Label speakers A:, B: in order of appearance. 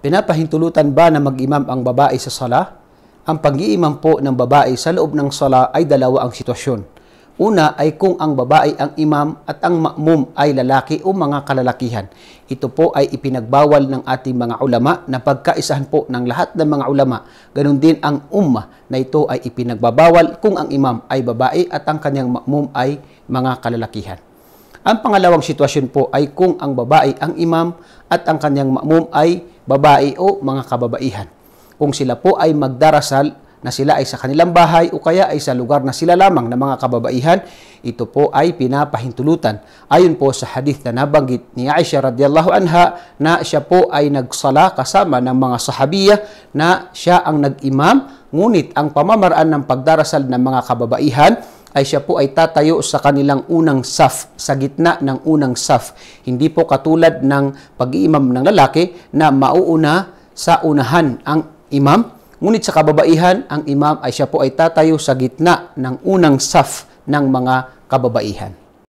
A: Pinapahintulutan ba na mag-imam ang babae sa sala? Ang pag-iimam po ng babae sa loob ng sala ay dalawa ang sitwasyon. Una ay kung ang babae ang imam at ang ma'mum ay lalaki o mga kalalakihan. Ito po ay ipinagbawal ng ating mga ulama na pagkaisahan po ng lahat ng mga ulama. Ganon din ang ummah na ito ay ipinagbabawal kung ang imam ay babae at ang kanyang ma'mum ay mga kalalakihan. Ang pangalawang sitwasyon po ay kung ang babae ang imam at ang kanyang ma'mum ay babae o mga kababaihan. Kung sila po ay magdarasal na sila ay sa kanilang bahay o kaya ay sa lugar na sila lamang na mga kababaihan, ito po ay pinapahintulutan. Ayon po sa hadith na nabanggit ni Aisha radiyallahu anha na siya po ay nagsala kasama ng mga sahabiya na siya ang nag-imam, ngunit ang pamamaraan ng pagdarasal ng mga kababaihan ay siya po ay tatayo sa kanilang unang saf, sa gitna ng unang saf. Hindi po katulad ng pag-iimam ng lalaki na mauuna sa unahan ang imam. Ngunit sa kababaihan, ang imam ay siya po ay tatayo sa gitna ng unang saf ng mga kababaihan.